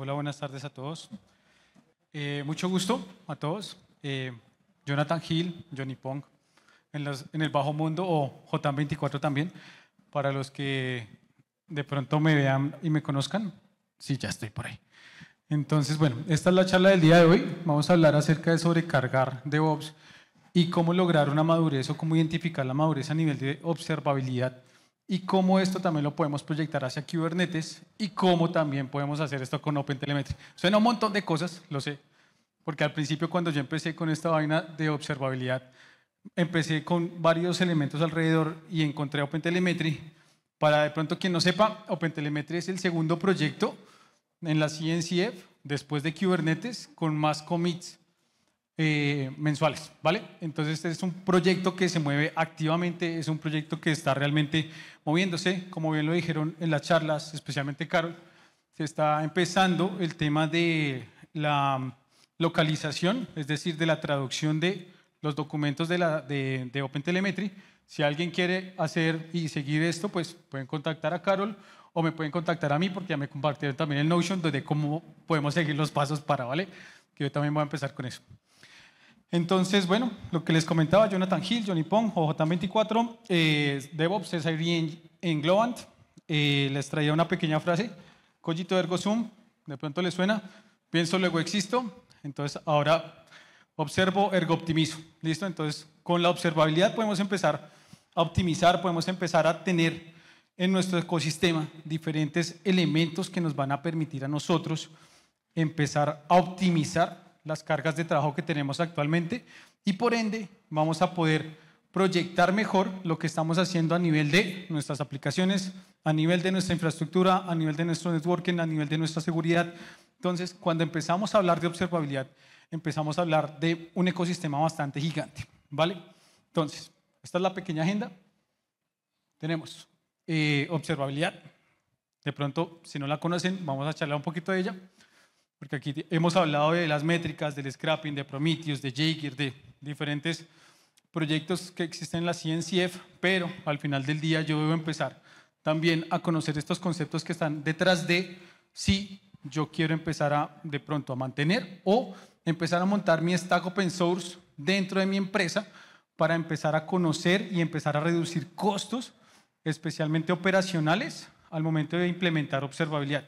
Hola, buenas tardes a todos. Eh, mucho gusto a todos. Eh, Jonathan Hill, Johnny Pong, en, el Bajo Mundo o j 24 también, para los que de pronto me vean y me conozcan. Sí, ya estoy por ahí. Entonces, bueno, esta es la charla del día de hoy. Vamos a hablar acerca de sobrecargar DevOps y cómo lograr una madurez o cómo identificar la madurez a nivel de observabilidad y cómo esto también lo podemos proyectar hacia Kubernetes y cómo también podemos hacer esto con OpenTelemetry. Suena un montón de cosas, lo sé, porque al principio cuando yo empecé con esta vaina de observabilidad, empecé con varios elementos alrededor y encontré OpenTelemetry. Para de pronto quien no sepa, OpenTelemetry es el segundo proyecto en la CNCF, después de Kubernetes, con más commits. Eh, mensuales, ¿vale? Entonces este es un proyecto que se mueve activamente, es un proyecto que está realmente moviéndose, como bien lo dijeron en las charlas, especialmente Carol, se está empezando el tema de la localización, es decir, de la traducción de los documentos de, la, de, de OpenTelemetry. Si alguien quiere hacer y seguir esto, pues pueden contactar a Carol o me pueden contactar a mí porque ya me compartieron también el Notion donde cómo podemos seguir los pasos para, ¿vale? Que yo también voy a empezar con eso. Entonces, bueno, lo que les comentaba, Jonathan Hill, Johnny Pong, OJ24, eh, DevOps es en Englobant. Eh, les traía una pequeña frase, Collito ergo Zoom, de pronto les suena, pienso luego existo, entonces ahora observo ergo optimizo, ¿listo? Entonces, con la observabilidad podemos empezar a optimizar, podemos empezar a tener en nuestro ecosistema diferentes elementos que nos van a permitir a nosotros empezar a optimizar las cargas de trabajo que tenemos actualmente y por ende vamos a poder proyectar mejor lo que estamos haciendo a nivel de nuestras aplicaciones, a nivel de nuestra infraestructura, a nivel de nuestro networking, a nivel de nuestra seguridad. Entonces, cuando empezamos a hablar de observabilidad, empezamos a hablar de un ecosistema bastante gigante, ¿vale? Entonces, esta es la pequeña agenda. Tenemos eh, observabilidad. De pronto, si no la conocen, vamos a charlar un poquito de ella porque aquí hemos hablado de las métricas, del scrapping, de Prometheus, de Jaeger, de diferentes proyectos que existen en la CNCF, pero al final del día yo debo empezar también a conocer estos conceptos que están detrás de si yo quiero empezar a, de pronto a mantener o empezar a montar mi stack open source dentro de mi empresa para empezar a conocer y empezar a reducir costos, especialmente operacionales, al momento de implementar observabilidad.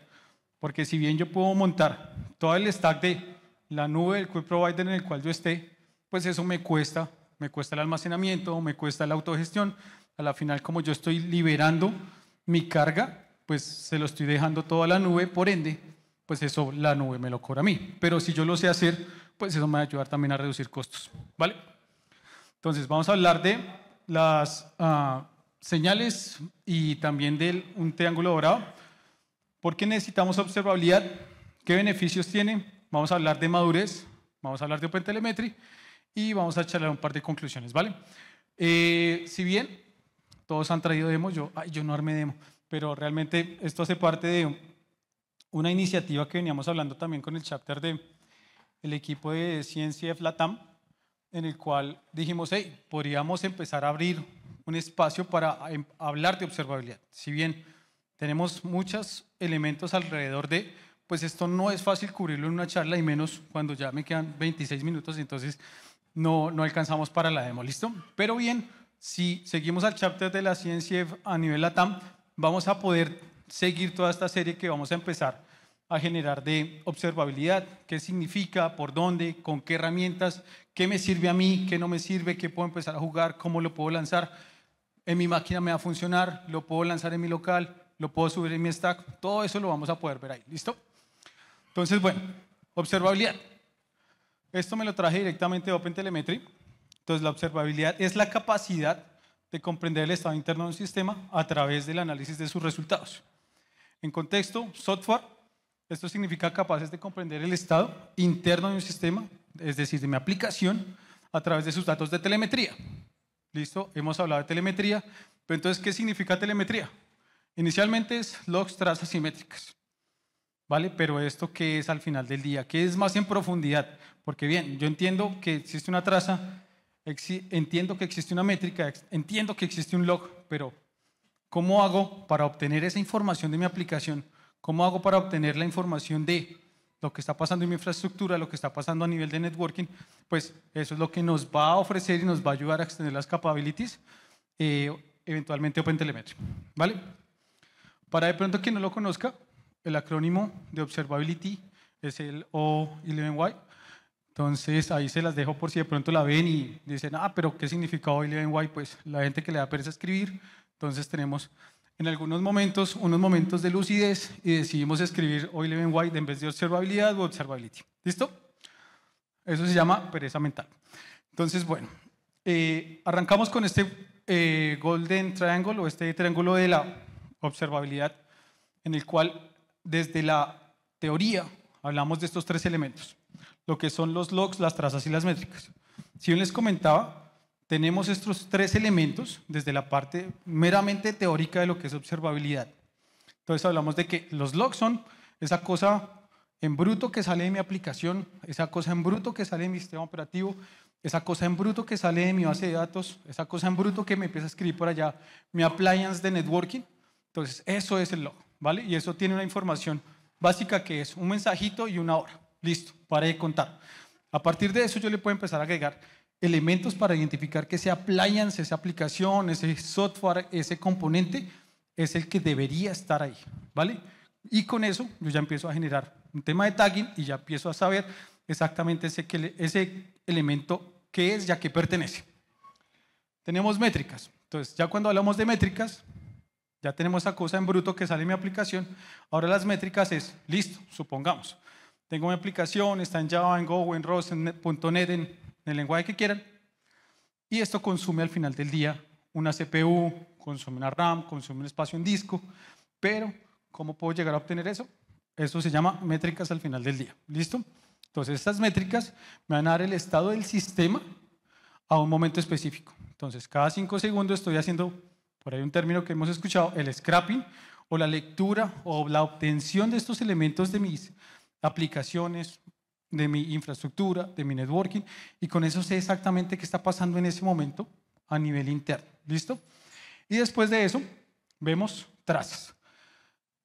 Porque si bien yo puedo montar todo el stack de la nube del cloud provider en el cual yo esté, pues eso me cuesta, me cuesta el almacenamiento, me cuesta la autogestión. A la final, como yo estoy liberando mi carga, pues se lo estoy dejando toda la nube, por ende, pues eso la nube me lo cobra a mí. Pero si yo lo sé hacer, pues eso me va a ayudar también a reducir costos, ¿vale? Entonces, vamos a hablar de las ah, señales y también de un triángulo dorado. ¿Por qué necesitamos observabilidad? ¿Qué beneficios tiene? Vamos a hablar de madurez, vamos a hablar de OpenTelemetry y vamos a charlar un par de conclusiones, ¿vale? Eh, si bien todos han traído demos, yo, ay, yo no armé demo, pero realmente esto hace parte de una iniciativa que veníamos hablando también con el chapter de el equipo de ciencia de Flatam, en el cual dijimos, hey, podríamos empezar a abrir un espacio para em, hablar de observabilidad. Si bien tenemos muchas elementos alrededor de, pues esto no es fácil cubrirlo en una charla y menos cuando ya me quedan 26 minutos, entonces no, no alcanzamos para la demo, ¿listo? Pero bien, si seguimos al chapter de la ciencia a nivel LATAM, vamos a poder seguir toda esta serie que vamos a empezar a generar de observabilidad, qué significa, por dónde, con qué herramientas, qué me sirve a mí, qué no me sirve, qué puedo empezar a jugar, cómo lo puedo lanzar, en mi máquina me va a funcionar, lo puedo lanzar en mi local, lo puedo subir en mi stack, todo eso lo vamos a poder ver ahí, ¿listo? Entonces, bueno, observabilidad. Esto me lo traje directamente de OpenTelemetry. Entonces, la observabilidad es la capacidad de comprender el estado interno de un sistema a través del análisis de sus resultados. En contexto, software, esto significa capaces de comprender el estado interno de un sistema, es decir, de mi aplicación, a través de sus datos de telemetría. ¿Listo? Hemos hablado de telemetría. Pero entonces, ¿qué significa telemetría? Inicialmente es logs trazas y métricas. ¿vale? Pero esto qué es al final del día, qué es más en profundidad, porque bien, yo entiendo que existe una traza, entiendo que existe una métrica, entiendo que existe un log, pero ¿cómo hago para obtener esa información de mi aplicación? ¿Cómo hago para obtener la información de lo que está pasando en mi infraestructura, lo que está pasando a nivel de networking, pues eso es lo que nos va a ofrecer y nos va a ayudar a extender las capabilities, eh, eventualmente OpenTelemetry. ¿Vale? Para de pronto quien no lo conozca, el acrónimo de Observability es el O11Y. Entonces ahí se las dejo por si de pronto la ven y dicen, ah, pero ¿qué significa O11Y? Pues la gente que le da pereza escribir. Entonces tenemos en algunos momentos unos momentos de lucidez y decidimos escribir O11Y en vez de observabilidad o observability. ¿Listo? Eso se llama pereza mental. Entonces, bueno, eh, arrancamos con este eh, Golden Triangle o este triángulo de la observabilidad, en el cual desde la teoría hablamos de estos tres elementos, lo que son los logs, las trazas y las métricas. Si yo les comentaba, tenemos estos tres elementos desde la parte meramente teórica de lo que es observabilidad. Entonces hablamos de que los logs son esa cosa en bruto que sale de mi aplicación, esa cosa en bruto que sale de mi sistema operativo, esa cosa en bruto que sale de mi base de datos, esa cosa en bruto que me empieza a escribir por allá, mi appliance de networking, entonces, eso es el log, ¿vale? Y eso tiene una información básica que es un mensajito y una hora. Listo, para de contar. A partir de eso yo le puedo empezar a agregar elementos para identificar que ese appliance, esa aplicación, ese software, ese componente es el que debería estar ahí, ¿vale? Y con eso yo ya empiezo a generar un tema de tagging y ya empiezo a saber exactamente ese, ese elemento que es ya qué pertenece. Tenemos métricas. Entonces, ya cuando hablamos de métricas, ya tenemos esa cosa en bruto que sale en mi aplicación. Ahora las métricas es, listo, supongamos. Tengo mi aplicación, está en Java, en Go, en Rust, en .NET, en, el lenguaje que quieran. Y esto consume al final del día una CPU, consume una RAM, consume un espacio en disco. Pero, ¿cómo puedo llegar a obtener eso? Eso se llama métricas al final del día. ¿Listo? Entonces, estas métricas me van a dar el estado del sistema a un momento específico. Entonces, cada cinco segundos estoy haciendo por ahí un término que hemos escuchado, el scrapping, o la lectura o la obtención de estos elementos de mis aplicaciones, de mi infraestructura, de mi networking, y con eso sé exactamente qué está pasando en ese momento a nivel interno. ¿Listo? Y después de eso, vemos trazas.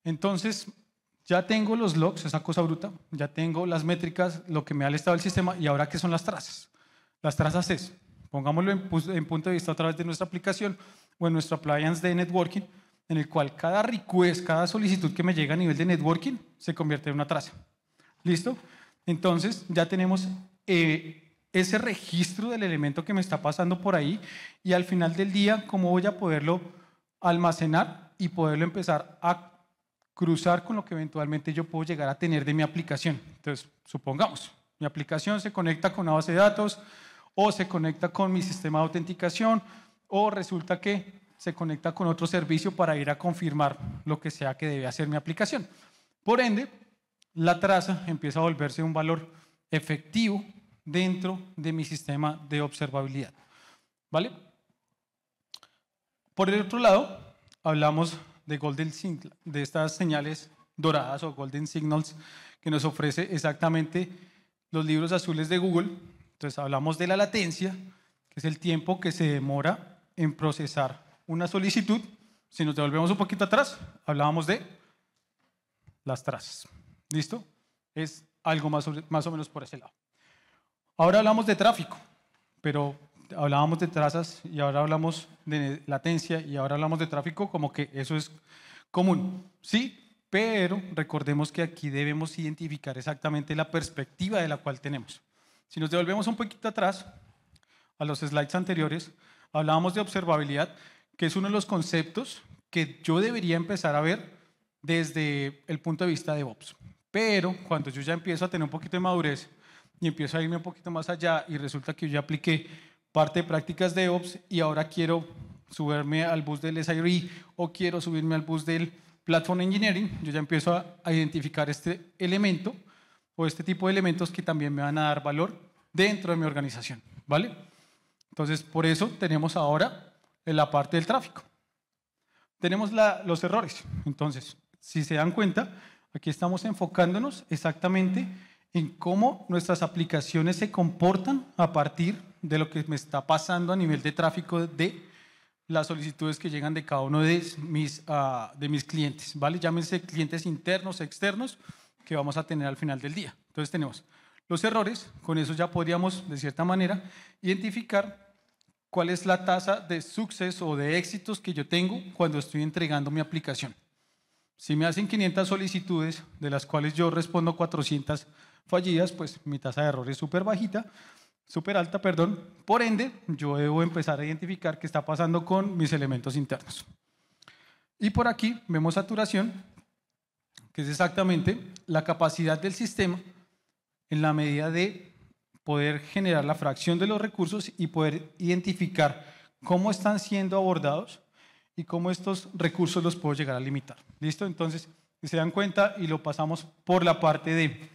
Entonces, ya tengo los logs, esa cosa bruta, ya tengo las métricas, lo que me ha estado el sistema, y ahora, ¿qué son las trazas? Las trazas es, pongámoslo en, en punto de vista a través de nuestra aplicación, o en nuestro appliance de networking, en el cual cada request, cada solicitud que me llega a nivel de networking se convierte en una traza. ¿Listo? Entonces ya tenemos eh, ese registro del elemento que me está pasando por ahí y al final del día, ¿cómo voy a poderlo almacenar y poderlo empezar a cruzar con lo que eventualmente yo puedo llegar a tener de mi aplicación? Entonces, supongamos, mi aplicación se conecta con una base de datos o se conecta con mi sistema de autenticación o resulta que se conecta con otro servicio para ir a confirmar lo que sea que debe hacer mi aplicación. Por ende, la traza empieza a volverse un valor efectivo dentro de mi sistema de observabilidad. ¿Vale? Por el otro lado, hablamos de golden de estas señales doradas o golden signals que nos ofrece exactamente los libros azules de Google. Entonces hablamos de la latencia, que es el tiempo que se demora en procesar una solicitud. Si nos devolvemos un poquito atrás, hablábamos de las trazas. ¿Listo? Es algo más, más o menos por ese lado. Ahora hablamos de tráfico, pero hablábamos de trazas y ahora hablamos de latencia y ahora hablamos de tráfico, como que eso es común. Sí, pero recordemos que aquí debemos identificar exactamente la perspectiva de la cual tenemos. Si nos devolvemos un poquito atrás a los slides anteriores, Hablábamos de observabilidad, que es uno de los conceptos que yo debería empezar a ver desde el punto de vista de DevOps. Pero cuando yo ya empiezo a tener un poquito de madurez y empiezo a irme un poquito más allá y resulta que yo ya apliqué parte de prácticas de DevOps y ahora quiero subirme al bus del SIRE o quiero subirme al bus del Platform Engineering, yo ya empiezo a, a identificar este elemento o este tipo de elementos que también me van a dar valor dentro de mi organización, ¿vale? Entonces, por eso tenemos ahora la parte del tráfico. Tenemos los errores. Entonces, si se dan cuenta, aquí estamos enfocándonos exactamente en cómo nuestras aplicaciones se comportan a partir de lo que me está pasando a nivel de tráfico de las solicitudes que llegan de cada uno de mis, ah, de mis clientes, ¿vale? Llámense clientes internos, externos, que vamos a tener al final del día. Entonces tenemos los errores, con eso ya podríamos, de cierta manera, identificar cuál es la tasa de suceso o de éxitos que yo tengo cuando estoy entregando mi aplicación. Si me hacen 500 solicitudes, de las cuales yo respondo 400 fallidas, pues mi tasa de error es súper bajita, súper alta, perdón. Por ende, yo debo empezar a identificar qué está pasando con mis elementos internos. Y por aquí vemos saturación, que es exactamente la capacidad del sistema en la medida de poder generar la fracción de los recursos y poder identificar cómo están siendo abordados y cómo estos recursos los puedo llegar a limitar. ¿Listo? Entonces, se dan cuenta y lo pasamos por la parte de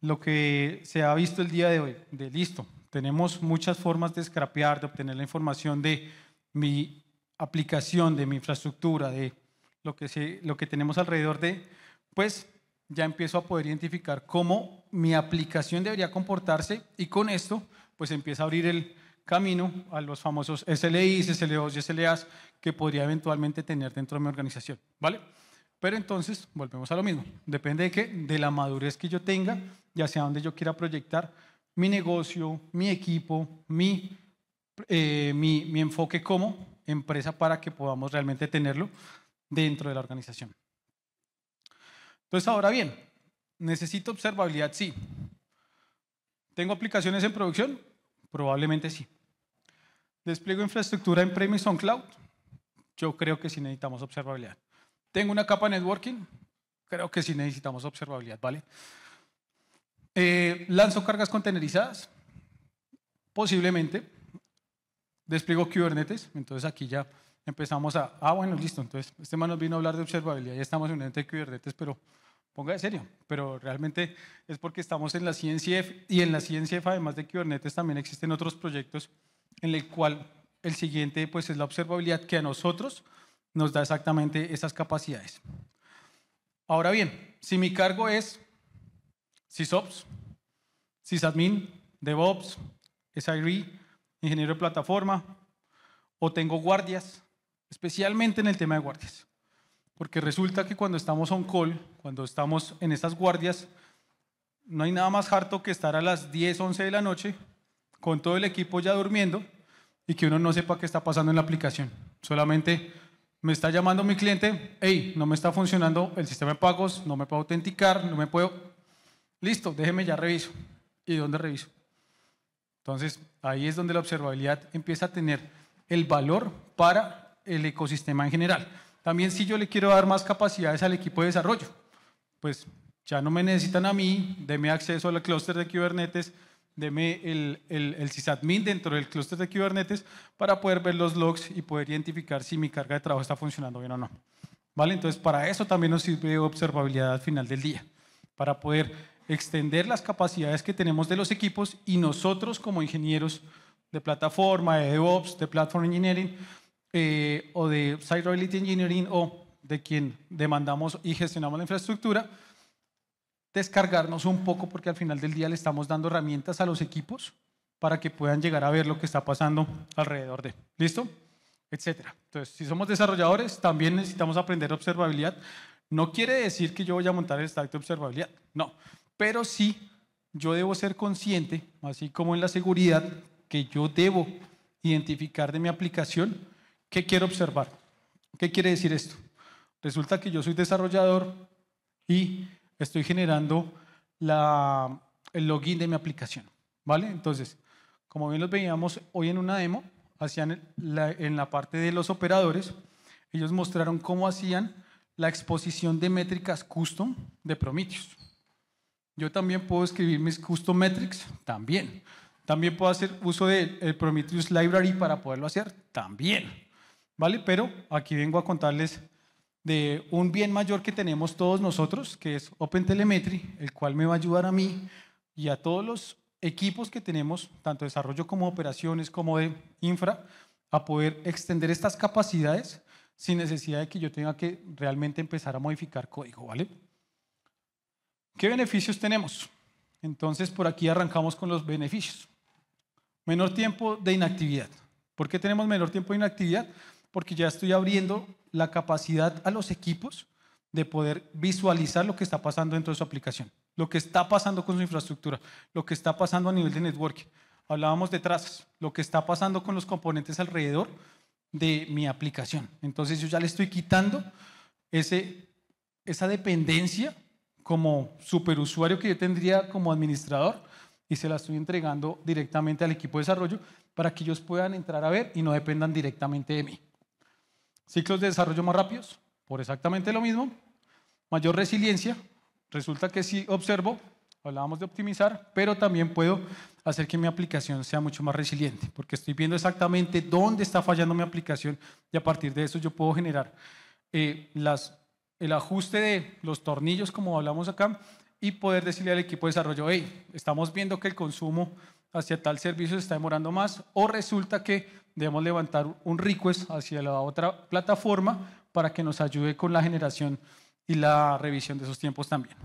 lo que se ha visto el día de hoy, de listo. Tenemos muchas formas de scrapear, de obtener la información de mi aplicación, de mi infraestructura, de lo que, se, lo que tenemos alrededor de, pues ya empiezo a poder identificar cómo mi aplicación debería comportarse y con esto pues empieza a abrir el camino a los famosos SLIs, SLOs y SLAs que podría eventualmente tener dentro de mi organización, ¿vale? Pero entonces volvemos a lo mismo, depende de de la madurez que yo tenga y hacia dónde yo quiera proyectar mi negocio, mi equipo, mi, eh, mi, mi enfoque como empresa para que podamos realmente tenerlo dentro de la organización. Entonces ahora bien, ¿Necesito observabilidad? Sí. ¿Tengo aplicaciones en producción? Probablemente sí. ¿Despliego infraestructura en premise on cloud? Yo creo que sí necesitamos observabilidad. ¿Tengo una capa networking? Creo que sí necesitamos observabilidad, ¿vale? Eh, ¿Lanzo cargas contenerizadas? Posiblemente. Despliego Kubernetes, entonces aquí ya empezamos a... Ah, bueno, listo, entonces este man nos vino a hablar de observabilidad, ya estamos en un ente de Kubernetes, pero ponga de serio, pero realmente es porque estamos en la ciencia y en la ciencia, además de Kubernetes, también existen otros proyectos en el cual el siguiente pues es la observabilidad que a nosotros nos da exactamente esas capacidades. Ahora bien, si mi cargo es SysOps, SysAdmin, DevOps, SIRI, ingeniero de plataforma, o tengo guardias, especialmente en el tema de guardias. Porque resulta que cuando estamos on call, cuando estamos en estas guardias, no hay nada más harto que estar a las 10, 11 de la noche con todo el equipo ya durmiendo y que uno no sepa qué está pasando en la aplicación. Solamente me está llamando mi cliente, hey, no me está funcionando el sistema de pagos, no me puedo autenticar, no me puedo... Listo, déjeme ya reviso. ¿Y dónde reviso? Entonces, ahí es donde la observabilidad empieza a tener el valor para el ecosistema en general. También si yo le quiero dar más capacidades al equipo de desarrollo, pues ya no me necesitan a mí, deme acceso al clúster de Kubernetes, deme el, el, el sysadmin dentro del clúster de Kubernetes para poder ver los logs y poder identificar si mi carga de trabajo está funcionando bien o no. ¿Vale? Entonces, para eso también nos sirve observabilidad al final del día, para poder extender las capacidades que tenemos de los equipos y nosotros como ingenieros de plataforma, de DevOps, de Platform Engineering, eh, o de Site Engineering o de quien demandamos y gestionamos la infraestructura, descargarnos un poco porque al final del día le estamos dando herramientas a los equipos para que puedan llegar a ver lo que está pasando alrededor de. ¿Listo? Etcétera. Entonces, si somos desarrolladores, también necesitamos aprender observabilidad. No quiere decir que yo voy a montar el stack de observabilidad, no. Pero sí, yo debo ser consciente, así como en la seguridad, que yo debo identificar de mi aplicación ¿Qué quiero observar? ¿Qué quiere decir esto? Resulta que yo soy desarrollador y estoy generando el login de mi aplicación. ¿Vale? Entonces, como bien los veíamos hoy en una demo, hacían en la parte de los operadores, ellos mostraron cómo hacían la exposición de métricas custom de Prometheus. Yo también puedo escribir mis custom metrics, también. También puedo hacer uso del de Prometheus Library para poderlo hacer, también. ¿vale? Pero aquí vengo a contarles de un bien mayor que tenemos todos nosotros, que es OpenTelemetry, el cual me va a ayudar a mí y a todos los equipos que tenemos, tanto de desarrollo como operaciones, como de infra, a poder extender estas capacidades sin necesidad de que yo tenga que realmente empezar a modificar código, ¿vale? ¿Qué beneficios tenemos? Entonces, por aquí arrancamos con los beneficios. Menor tiempo de inactividad. ¿Por qué tenemos menor tiempo de inactividad? porque ya estoy abriendo la capacidad a los equipos de poder visualizar lo que está pasando dentro de su aplicación, lo que está pasando con su infraestructura, lo que está pasando a nivel de networking. Hablábamos de trazas, lo que está pasando con los componentes alrededor de mi aplicación. Entonces yo ya le estoy quitando ese, esa dependencia como superusuario que yo tendría como administrador y se la estoy entregando directamente al equipo de desarrollo para que ellos puedan entrar a ver y no dependan directamente de mí. Ciclos de desarrollo más rápidos, por exactamente lo mismo. Mayor resiliencia, resulta que si observo, hablábamos de optimizar, pero también puedo hacer que mi aplicación sea mucho más resiliente, porque estoy viendo exactamente dónde está fallando mi aplicación y a partir de eso yo puedo generar eh, las, el ajuste de los tornillos, como hablamos acá, y poder decirle al equipo de desarrollo, hey, estamos viendo que el consumo hacia tal servicio se está demorando más, o resulta que debemos levantar un request hacia la otra plataforma para que nos ayude con la generación y la revisión de esos tiempos también.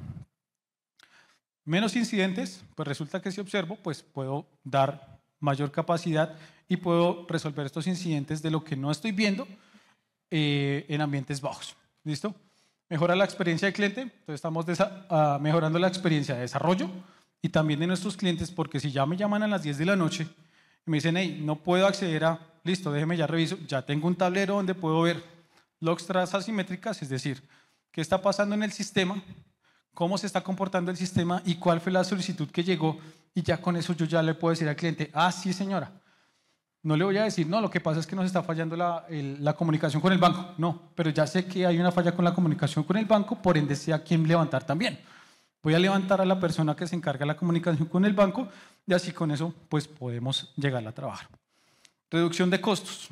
Menos incidentes, pues resulta que si observo, pues puedo dar mayor capacidad y puedo resolver estos incidentes de lo que no estoy viendo eh, en ambientes bajos. ¿Listo? Mejora la experiencia del cliente, entonces estamos ah, mejorando la experiencia de desarrollo y también de nuestros clientes, porque si ya me llaman a las 10 de la noche me dicen, hey, no puedo acceder a, listo, déjeme ya reviso, ya tengo un tablero donde puedo ver logs tras asimétricas, es decir, qué está pasando en el sistema, cómo se está comportando el sistema y cuál fue la solicitud que llegó y ya con eso yo ya le puedo decir al cliente, ah, sí señora, no le voy a decir, no, lo que pasa es que nos está fallando la, la comunicación con el banco, no, pero ya sé que hay una falla con la comunicación con el banco, por ende sé a quién levantar también. Voy a levantar a la persona que se encarga de la comunicación con el banco y así con eso pues podemos llegar a trabajar. Reducción de costos.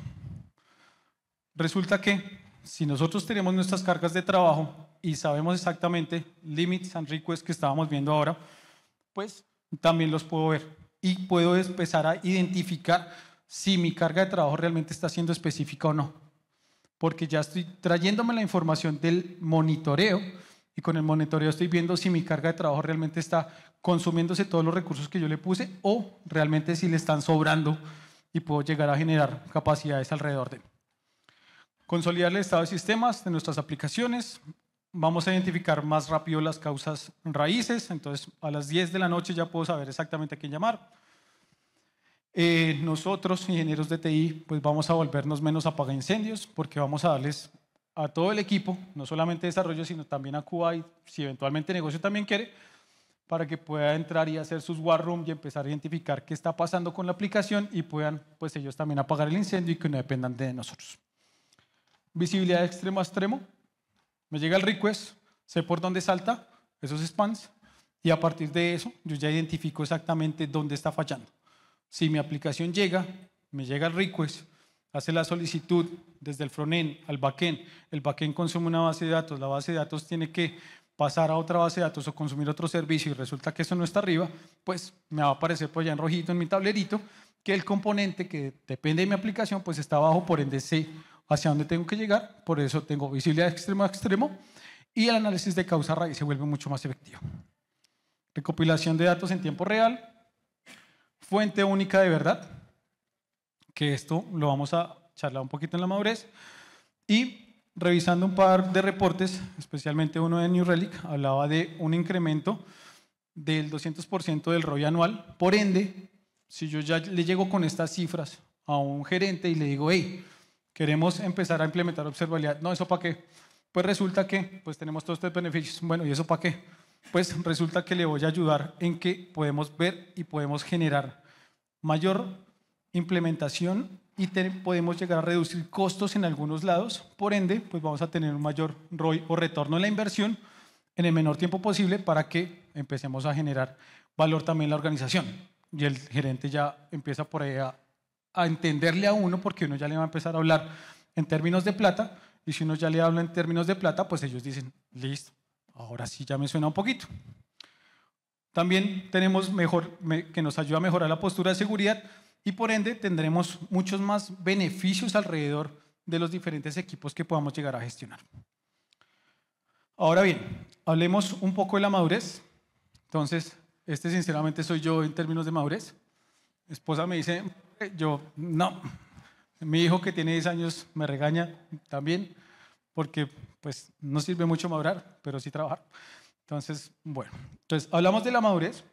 Resulta que si nosotros tenemos nuestras cargas de trabajo y sabemos exactamente limits and requests que estábamos viendo ahora, pues también los puedo ver y puedo empezar a identificar si mi carga de trabajo realmente está siendo específica o no. Porque ya estoy trayéndome la información del monitoreo y con el monitoreo estoy viendo si mi carga de trabajo realmente está consumiéndose todos los recursos que yo le puse o realmente si le están sobrando y puedo llegar a generar capacidades alrededor de Consolidar el estado de sistemas de nuestras aplicaciones. Vamos a identificar más rápido las causas raíces. Entonces, a las 10 de la noche ya puedo saber exactamente a quién llamar. Eh, nosotros, ingenieros de TI, pues vamos a volvernos menos apaga incendios porque vamos a darles a todo el equipo, no solamente desarrollo, sino también a Cuba si eventualmente negocio también quiere, para que pueda entrar y hacer sus war room y empezar a identificar qué está pasando con la aplicación y puedan pues ellos también apagar el incendio y que no dependan de nosotros. Visibilidad de extremo a extremo. Me llega el request, sé por dónde salta esos spans y a partir de eso yo ya identifico exactamente dónde está fallando. Si mi aplicación llega, me llega el request, hace la solicitud, desde el frontend al backend. El backend consume una base de datos, la base de datos tiene que pasar a otra base de datos o consumir otro servicio y resulta que eso no está arriba, pues me va a aparecer pues ya en rojito en mi tablerito que el componente que depende de mi aplicación pues está abajo, por ende sé hacia dónde tengo que llegar, por eso tengo visibilidad de extremo a extremo y el análisis de causa raíz se vuelve mucho más efectivo. Recopilación de datos en tiempo real, fuente única de verdad, que esto lo vamos a charlado un poquito en la madurez. Y revisando un par de reportes, especialmente uno de New Relic, hablaba de un incremento del 200% del ROI anual. Por ende, si yo ya le llego con estas cifras a un gerente y le digo, hey, queremos empezar a implementar observabilidad, no, ¿eso para qué? Pues resulta que pues tenemos todos estos beneficios. Bueno, ¿y eso para qué? Pues resulta que le voy a ayudar en que podemos ver y podemos generar mayor implementación y podemos llegar a reducir costos en algunos lados. Por ende, pues vamos a tener un mayor ROI o retorno en la inversión en el menor tiempo posible para que empecemos a generar valor también en la organización. Y el gerente ya empieza por ahí a, entenderle a uno porque uno ya le va a empezar a hablar en términos de plata y si uno ya le habla en términos de plata, pues ellos dicen, listo, ahora sí ya me suena un poquito. También tenemos mejor, que nos ayuda a mejorar la postura de seguridad y por ende tendremos muchos más beneficios alrededor de los diferentes equipos que podamos llegar a gestionar. Ahora bien, hablemos un poco de la madurez. Entonces, este sinceramente soy yo en términos de madurez. Mi esposa me dice, yo no. Mi hijo que tiene 10 años me regaña también porque pues no sirve mucho madurar, pero sí trabajar. Entonces, bueno, entonces hablamos de la madurez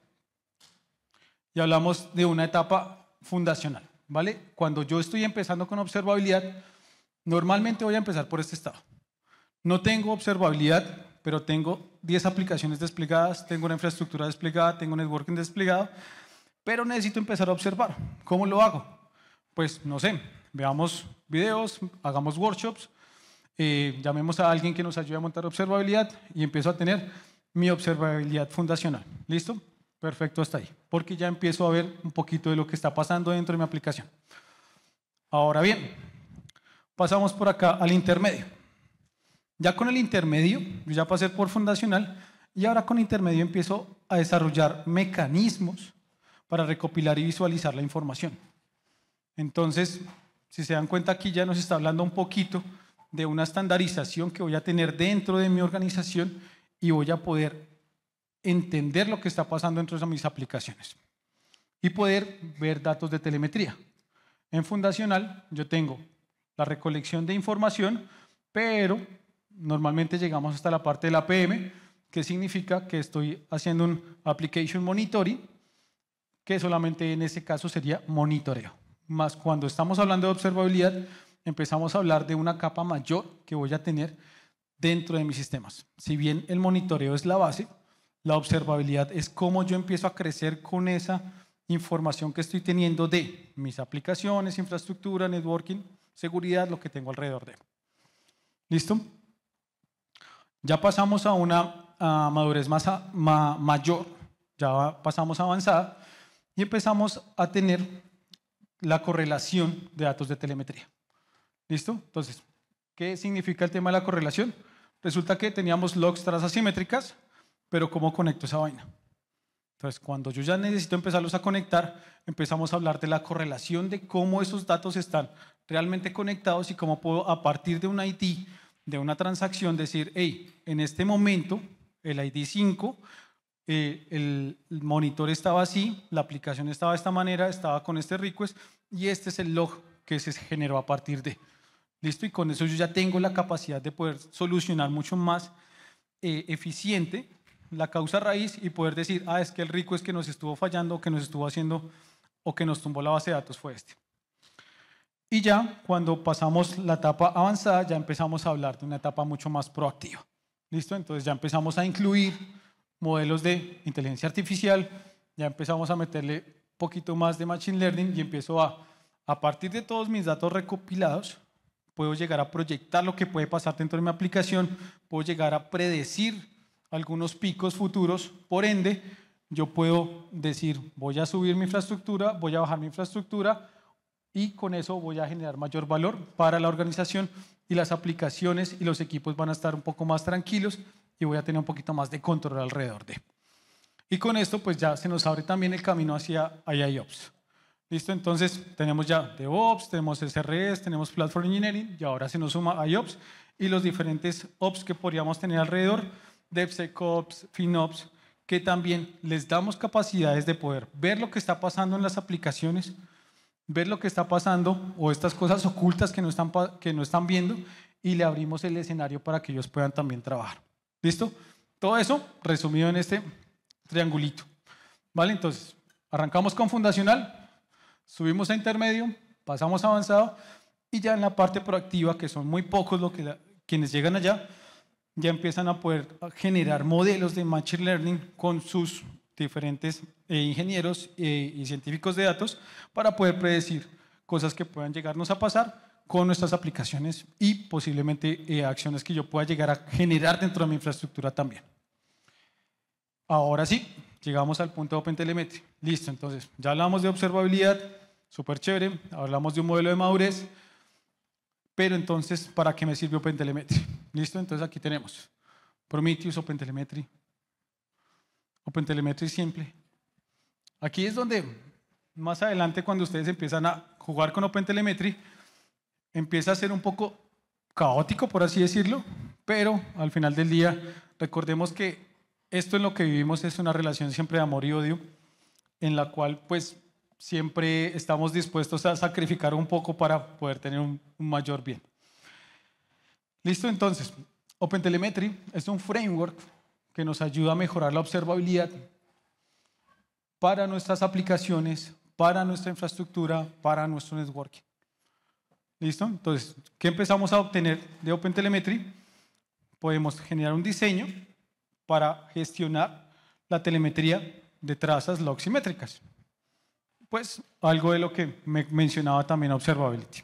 y hablamos de una etapa fundacional, ¿vale? Cuando yo estoy empezando con observabilidad, normalmente voy a empezar por este estado. No tengo observabilidad, pero tengo 10 aplicaciones desplegadas, tengo una infraestructura desplegada, tengo un networking desplegado, pero necesito empezar a observar. ¿Cómo lo hago? Pues no sé, veamos videos, hagamos workshops, eh, llamemos a alguien que nos ayude a montar observabilidad y empiezo a tener mi observabilidad fundacional. ¿Listo? Perfecto hasta ahí, porque ya empiezo a ver un poquito de lo que está pasando dentro de mi aplicación. Ahora bien, pasamos por acá al intermedio. Ya con el intermedio, yo ya pasé por fundacional y ahora con intermedio empiezo a desarrollar mecanismos para recopilar y visualizar la información. Entonces, si se dan cuenta aquí ya nos está hablando un poquito de una estandarización que voy a tener dentro de mi organización y voy a poder entender lo que está pasando dentro de mis aplicaciones y poder ver datos de telemetría. En Fundacional yo tengo la recolección de información, pero normalmente llegamos hasta la parte del APM, que significa que estoy haciendo un application monitoring, que solamente en ese caso sería monitoreo. Más cuando estamos hablando de observabilidad, empezamos a hablar de una capa mayor que voy a tener dentro de mis sistemas. Si bien el monitoreo es la base, la observabilidad es cómo yo empiezo a crecer con esa información que estoy teniendo de mis aplicaciones, infraestructura, networking, seguridad, lo que tengo alrededor de. ¿Listo? Ya pasamos a una madurez más mayor, ya pasamos a avanzada y empezamos a tener la correlación de datos de telemetría. ¿Listo? Entonces, ¿qué significa el tema de la correlación? Resulta que teníamos logs tras asimétricas, pero ¿cómo conecto esa vaina? Entonces, cuando yo ya necesito empezarlos a conectar, empezamos a hablar de la correlación de cómo esos datos están realmente conectados y cómo puedo a partir de un ID, de una transacción, decir, hey, en este momento, el ID 5, eh, el monitor estaba así, la aplicación estaba de esta manera, estaba con este request y este es el log que se generó a partir de. Listo, y con eso yo ya tengo la capacidad de poder solucionar mucho más eh, eficiente la causa raíz y poder decir, ah, es que el rico es que nos estuvo fallando, que nos estuvo haciendo o que nos tumbó la base de datos fue este. Y ya cuando pasamos la etapa avanzada, ya empezamos a hablar de una etapa mucho más proactiva. ¿Listo? Entonces ya empezamos a incluir modelos de inteligencia artificial, ya empezamos a meterle un poquito más de machine learning y empiezo a, a partir de todos mis datos recopilados, puedo llegar a proyectar lo que puede pasar dentro de mi aplicación, puedo llegar a predecir algunos picos futuros, por ende, yo puedo decir, voy a subir mi infraestructura, voy a bajar mi infraestructura y con eso voy a generar mayor valor para la organización y las aplicaciones y los equipos van a estar un poco más tranquilos y voy a tener un poquito más de control alrededor de. Y con esto pues ya se nos abre también el camino hacia Ops. Listo, entonces tenemos ya DevOps, tenemos SRS, tenemos Platform Engineering y ahora se nos suma IOPS y los diferentes Ops que podríamos tener alrededor DevSecOps, FinOps, que también les damos capacidades de poder ver lo que está pasando en las aplicaciones, ver lo que está pasando o estas cosas ocultas que no están, que no están viendo y le abrimos el escenario para que ellos puedan también trabajar. ¿Listo? Todo eso resumido en este triangulito. ¿Vale? Entonces, arrancamos con fundacional, subimos a intermedio, pasamos a avanzado y ya en la parte proactiva, que son muy pocos los que quienes llegan allá, ya empiezan a poder generar mm. modelos de Machine Learning con sus diferentes eh, ingenieros eh, y científicos de datos para poder predecir cosas que puedan llegarnos a pasar con nuestras aplicaciones y posiblemente eh, acciones que yo pueda llegar a generar dentro de mi infraestructura también. Ahora sí, llegamos al punto de OpenTelemetry. Listo, entonces, ya hablamos de observabilidad, súper chévere, hablamos de un modelo de madurez, pero entonces, ¿para qué me sirve OpenTelemetry? ¿Listo? Entonces aquí tenemos Prometheus, OpenTelemetry. OpenTelemetry simple. Aquí es donde más adelante cuando ustedes empiezan a jugar con OpenTelemetry, empieza a ser un poco caótico, por así decirlo, pero al final del día recordemos que esto en lo que vivimos es una relación siempre de amor y odio, en la cual pues siempre estamos dispuestos a sacrificar un poco para poder tener un mayor bien. Listo, entonces, OpenTelemetry es un framework que nos ayuda a mejorar la observabilidad para nuestras aplicaciones, para nuestra infraestructura, para nuestro networking. ¿Listo? Entonces, ¿qué empezamos a obtener de OpenTelemetry? Podemos generar un diseño para gestionar la telemetría de trazas loximétricas. Pues algo de lo que me mencionaba también Observability.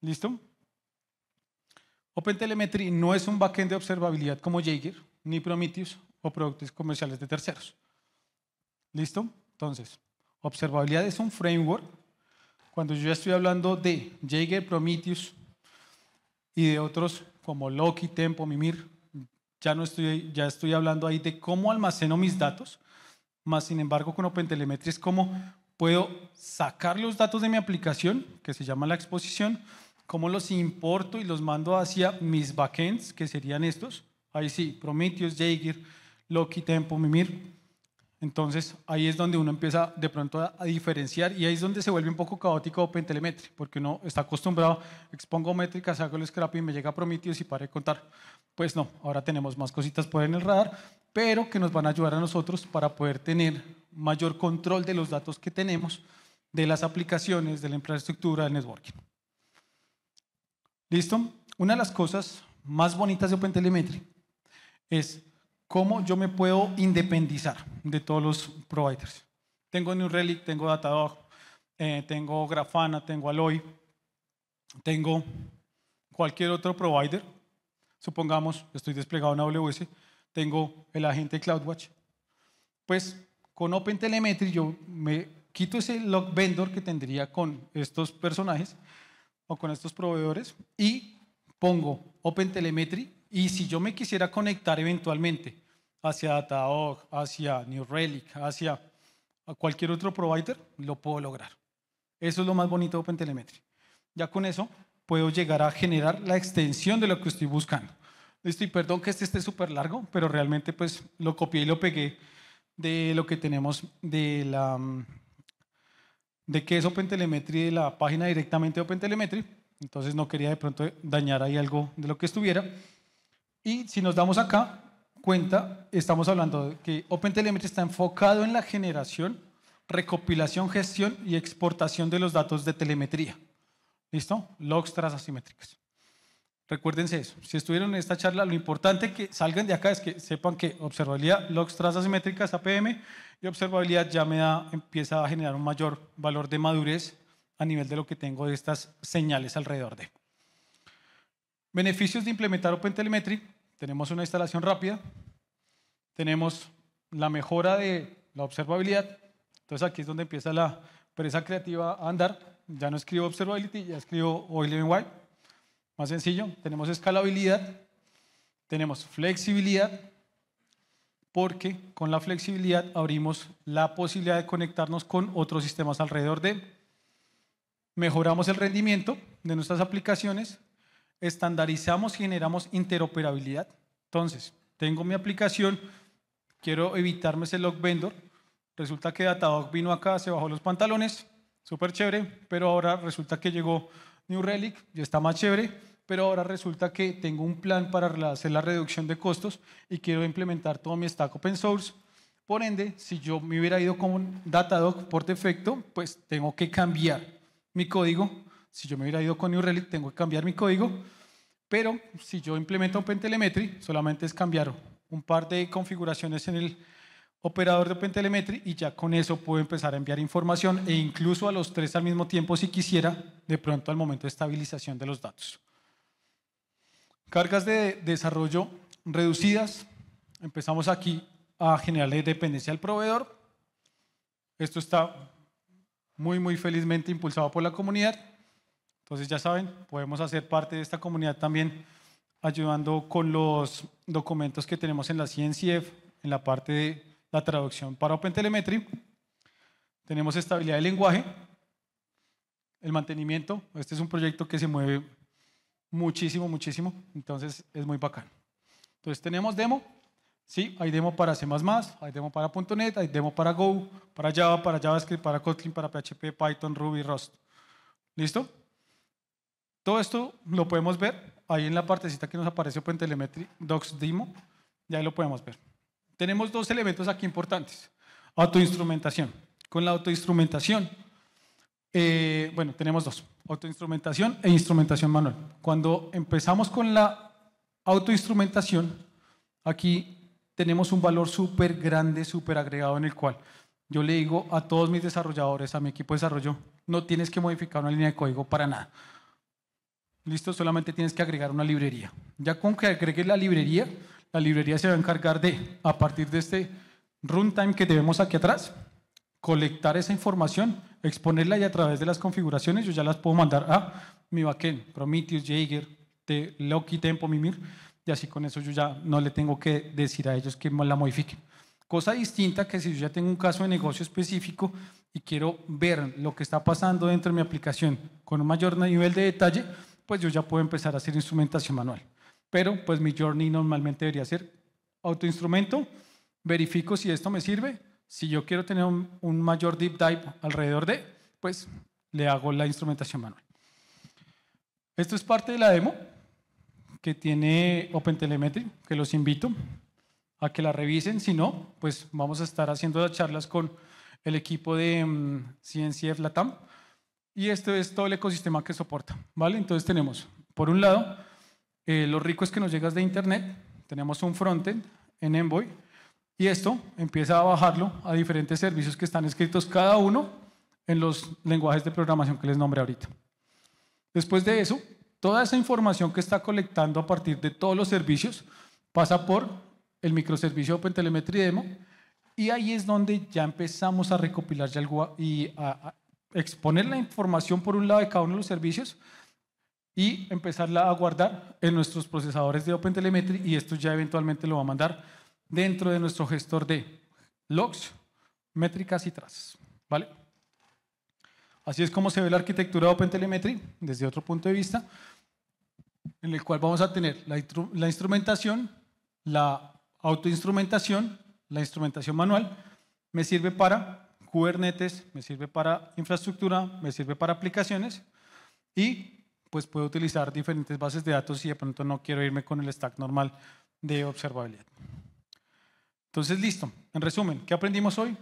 ¿Listo? OpenTelemetry no es un backend de observabilidad como Jaeger, ni Prometheus o productos comerciales de terceros. ¿Listo? Entonces, observabilidad es un framework. Cuando yo estoy hablando de Jaeger, Prometheus y de otros como Loki, Tempo, Mimir, ya, no estoy, ya estoy hablando ahí de cómo almaceno mis datos, más sin embargo con OpenTelemetry es cómo puedo sacar los datos de mi aplicación, que se llama la exposición, ¿Cómo los importo y los mando hacia mis backends, que serían estos? Ahí sí, Prometheus, Jaeger, Loki, Tempo, Mimir. Entonces ahí es donde uno empieza de pronto a, diferenciar y ahí es donde se vuelve un poco caótico OpenTelemetry, porque uno está acostumbrado, expongo métricas, hago el scrap y me llega Prometheus y para de contar. Pues no, ahora tenemos más cositas por en el radar, pero que nos van a ayudar a nosotros para poder tener mayor control de los datos que tenemos, de las aplicaciones, de la infraestructura, del networking. ¿Listo? Una de las cosas más bonitas de OpenTelemetry es cómo yo me puedo independizar de todos los providers. Tengo New Relic, tengo Datadog, eh, tengo Grafana, tengo Alloy, tengo cualquier otro provider. Supongamos, estoy desplegado en AWS, tengo el agente CloudWatch. Pues con OpenTelemetry yo me quito ese log vendor que tendría con estos personajes o con estos proveedores y pongo Open Telemetry y si yo me quisiera conectar eventualmente hacia Datadog, hacia New Relic, hacia cualquier otro provider, lo puedo lograr. Eso es lo más bonito de Telemetry Ya con eso puedo llegar a generar la extensión de lo que estoy buscando. Listo, y perdón que este esté súper largo, pero realmente pues lo copié y lo pegué de lo que tenemos de la mm, de qué es OpenTelemetry de la página directamente de OpenTelemetry. Entonces no quería de pronto dañar ahí algo de lo que estuviera. Y si nos damos acá cuenta, estamos hablando de que OpenTelemetry está enfocado en la generación, recopilación, gestión y exportación de los datos de telemetría. ¿Listo? Logs asimétricas. Recuérdense eso. Si estuvieron en esta charla, lo importante que salgan de acá es que sepan que observabilidad logs trazas asimétricas APM y observabilidad ya me da, empieza a generar un mayor valor de madurez a nivel de lo que tengo de estas señales alrededor de. Beneficios de implementar OpenTelemetry. Tenemos una instalación rápida, tenemos la mejora de la observabilidad. Entonces aquí es donde empieza la empresa creativa a andar. Ya no escribo observability, ya escribo OLMY más sencillo, tenemos escalabilidad, tenemos flexibilidad, porque con la flexibilidad abrimos la posibilidad de conectarnos con otros sistemas alrededor de. Mejoramos el rendimiento de nuestras aplicaciones, estandarizamos, generamos interoperabilidad. Entonces, tengo mi aplicación, quiero evitarme ese lock vendor. Resulta que Datadog vino acá, se bajó los pantalones, súper chévere, pero ahora resulta que llegó New Relic, ya está más chévere, pero ahora resulta que tengo un plan para hacer la reducción de costos y quiero implementar todo mi stack open source. Por ende, si yo me hubiera ido con Datadoc por defecto, pues tengo que cambiar mi código. Si yo me hubiera ido con New Relic, tengo que cambiar mi código. Pero si yo implemento OpenTelemetry, solamente es cambiar un par de configuraciones en el operador de OpenTelemetry y ya con eso puedo empezar a enviar información e incluso a los tres al mismo tiempo si quisiera, de pronto al momento de estabilización de los datos. Cargas de desarrollo reducidas. Empezamos aquí a generarle dependencia al proveedor. Esto está muy, muy felizmente impulsado por la comunidad. Entonces ya saben, podemos hacer parte de esta comunidad también ayudando con los documentos que tenemos en la CNCF, en la parte de la traducción. Para OpenTelemetry tenemos estabilidad de lenguaje, el mantenimiento. Este es un proyecto que se mueve muchísimo, muchísimo. Entonces es muy bacán. Entonces tenemos demo. Sí, hay demo para C++, hay demo para .NET, hay demo para Go, para Java, para JavaScript, para Kotlin, para PHP, Python, Ruby, Rust. ¿Listo? Todo esto lo podemos ver ahí en la partecita que nos aparece OpenTelemetry Docs Demo. Y ahí lo podemos ver tenemos dos elementos aquí importantes. Autoinstrumentación. Con la autoinstrumentación, eh, bueno, tenemos dos. Autoinstrumentación e instrumentación manual. Cuando empezamos con la autoinstrumentación, aquí tenemos un valor súper grande, súper agregado en el cual yo le digo a todos mis desarrolladores, a mi equipo de desarrollo, no tienes que modificar una línea de código para nada. Listo, solamente tienes que agregar una librería. Ya con que agregues la librería, la librería se va a encargar de, a partir de este runtime que tenemos aquí atrás, colectar esa información, exponerla y a través de las configuraciones yo ya las puedo mandar a mi backend, Prometheus, Jaeger, Loki, Tempo, Mimir, y así con eso yo ya no le tengo que decir a ellos que la modifiquen. Cosa distinta que si yo ya tengo un caso de negocio específico y quiero ver lo que está pasando dentro de mi aplicación con un mayor nivel de detalle, pues yo ya puedo empezar a hacer instrumentación manual pero pues mi journey normalmente debería ser autoinstrumento, verifico si esto me sirve, si yo quiero tener un, mayor deep dive alrededor de, pues le hago la instrumentación manual. Esto es parte de la demo que tiene OpenTelemetry, que los invito a que la revisen, si no, pues vamos a estar haciendo las charlas con el equipo de um, mm, CNCF Latam, y esto es todo el ecosistema que soporta, ¿vale? Entonces tenemos, por un lado, eh, lo rico es que nos llegas de internet, tenemos un frontend en Envoy y esto empieza a bajarlo a diferentes servicios que están escritos cada uno en los lenguajes de programación que les nombré ahorita. Después de eso, toda esa información que está colectando a partir de todos los servicios pasa por el microservicio OpenTelemetry Demo y ahí es donde ya empezamos a recopilar y a exponer la información por un lado de cada uno de los servicios y empezarla a guardar en nuestros procesadores de OpenTelemetry y esto ya eventualmente lo va a mandar dentro de nuestro gestor de logs, métricas y trazas. ¿Vale? Así es como se ve la arquitectura de OpenTelemetry desde otro punto de vista, en el cual vamos a tener la, la instrumentación, la autoinstrumentación, la instrumentación manual, me sirve para Kubernetes, me sirve para infraestructura, me sirve para aplicaciones y pues puedo utilizar diferentes bases de datos y de pronto no quiero irme con el stack normal de observabilidad. Entonces, listo. En resumen, ¿qué aprendimos hoy?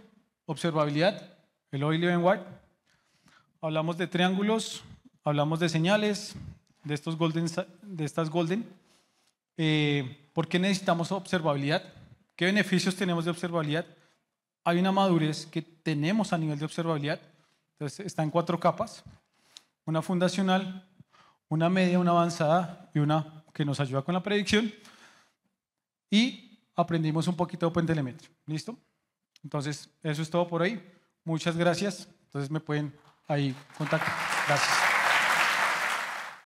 Observabilidad, el OIL and White. Hablamos de triángulos, hablamos de señales, de, estos golden, de estas golden. Eh, ¿Por qué necesitamos observabilidad? ¿Qué beneficios tenemos de observabilidad? Hay una madurez que tenemos a nivel de observabilidad. Entonces, está en cuatro capas. Una fundacional, una media, una avanzada y una que nos ayuda con la predicción. Y aprendimos un poquito de OpenTelemetry. ¿Listo? Entonces, eso es todo por ahí. Muchas gracias. Entonces me pueden ahí contactar. Gracias.